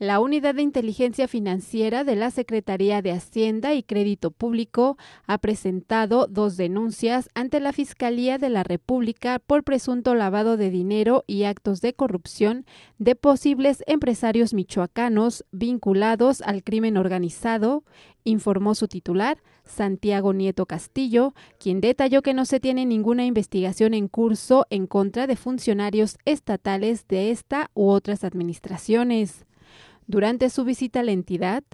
La Unidad de Inteligencia Financiera de la Secretaría de Hacienda y Crédito Público ha presentado dos denuncias ante la Fiscalía de la República por presunto lavado de dinero y actos de corrupción de posibles empresarios michoacanos vinculados al crimen organizado, informó su titular, Santiago Nieto Castillo, quien detalló que no se tiene ninguna investigación en curso en contra de funcionarios estatales de esta u otras administraciones. Durante su visita a la entidad,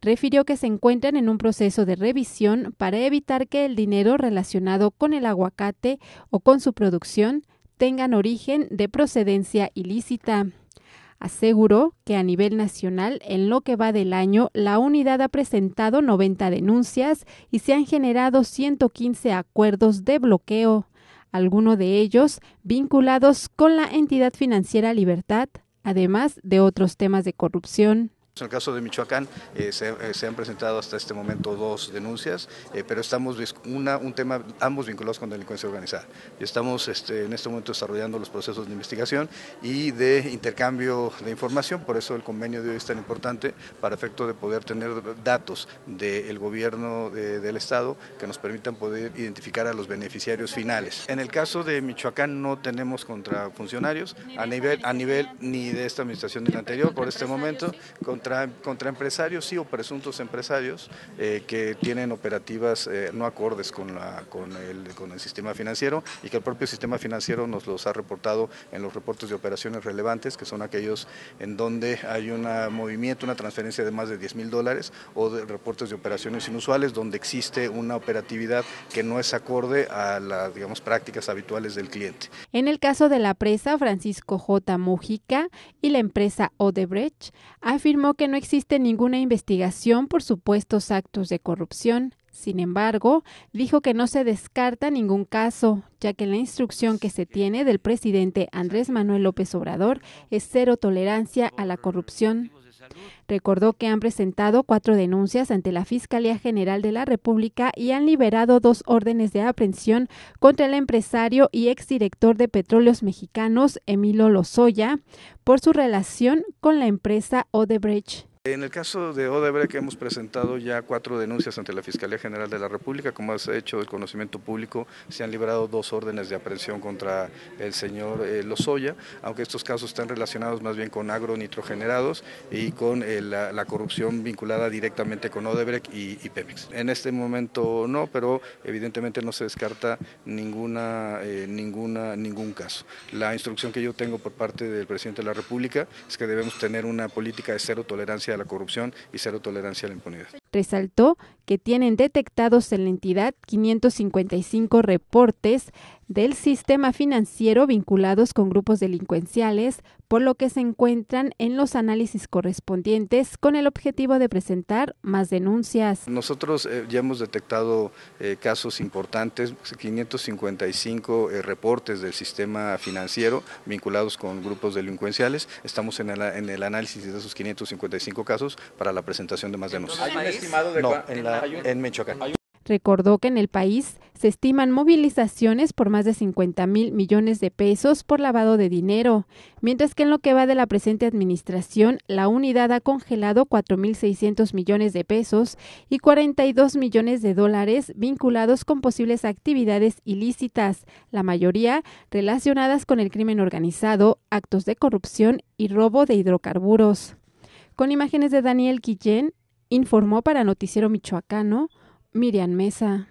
refirió que se encuentran en un proceso de revisión para evitar que el dinero relacionado con el aguacate o con su producción tengan origen de procedencia ilícita. Aseguró que a nivel nacional, en lo que va del año, la unidad ha presentado 90 denuncias y se han generado 115 acuerdos de bloqueo, algunos de ellos vinculados con la entidad financiera Libertad, además de otros temas de corrupción, en el caso de Michoacán eh, eh, se, han presentado hasta este momento dos denuncias, eh, pero estamos una, un tema ambos vinculados con delincuencia organizada. Estamos este, en este momento desarrollando los procesos de investigación y de intercambio de información, por eso el convenio de hoy es tan importante para efecto de poder tener datos del gobierno del estado que nos permitan poder identificar a los beneficiarios finales. En el caso de Michoacán no tenemos contra funcionarios a nivel a nivel ni de esta administración ni anterior por este momento. Con contra, empresarios, sí, o presuntos empresarios eh, que tienen operativas eh, no acordes con, la, con, el, con el sistema financiero y que el propio sistema financiero nos los ha reportado en los reportes de operaciones relevantes, que son aquellos en donde hay un movimiento, una transferencia de más de 10 mil dólares o de reportes de operaciones inusuales donde existe una operatividad que no es acorde a las, digamos, prácticas habituales del cliente. En el caso de la presa Francisco J. Mujica y la empresa Odebrecht, afirmó que no existe ninguna investigación por supuestos actos de corrupción. Sin embargo, dijo que no se descarta ningún caso, ya que la instrucción que se tiene del presidente Andrés Manuel López Obrador es cero tolerancia a la corrupción. Recordó que han presentado cuatro denuncias ante la Fiscalía General de la República y han liberado dos órdenes de aprehensión contra el empresario y exdirector de Petróleos Mexicanos, Emilio Lozoya, por su relación con la empresa Odebrecht. En el caso de Odebrecht hemos presentado ya cuatro denuncias ante la Fiscalía General de la República, como has hecho el conocimiento público, se han librado dos órdenes de aprehensión contra el señor eh, Lozoya, aunque estos casos están relacionados más bien con agronitrogenerados y con eh, la, corrupción vinculada directamente con Odebrecht y, Pemex. En este momento no, pero evidentemente no se descarta ninguna, eh, ninguna, ningún caso. La instrucción que yo tengo por parte del presidente de la República es que debemos tener una política de cero tolerancia a la corrupción y cero tolerancia a la impunidad resaltó que tienen detectados en la entidad 555 reportes del sistema financiero vinculados con grupos delincuenciales, por lo que se encuentran en los análisis correspondientes con el objetivo de presentar más denuncias. Nosotros eh, ya hemos detectado eh, casos importantes, 555 eh, reportes del sistema financiero vinculados con grupos delincuenciales. Estamos en el, en el análisis de esos 555 casos para la presentación de más denuncias. Recordó que en el país se estiman movilizaciones por más de 50 mil millones de pesos por lavado de dinero, mientras que en lo que va de la presente administración, la unidad ha congelado 4.600 millones de pesos y 42 millones de dólares vinculados con posibles actividades ilícitas, la mayoría relacionadas con el crimen organizado, actos de corrupción y robo de hidrocarburos. Con imágenes de Daniel Guillén, Informó para Noticiero Michoacano Miriam Mesa.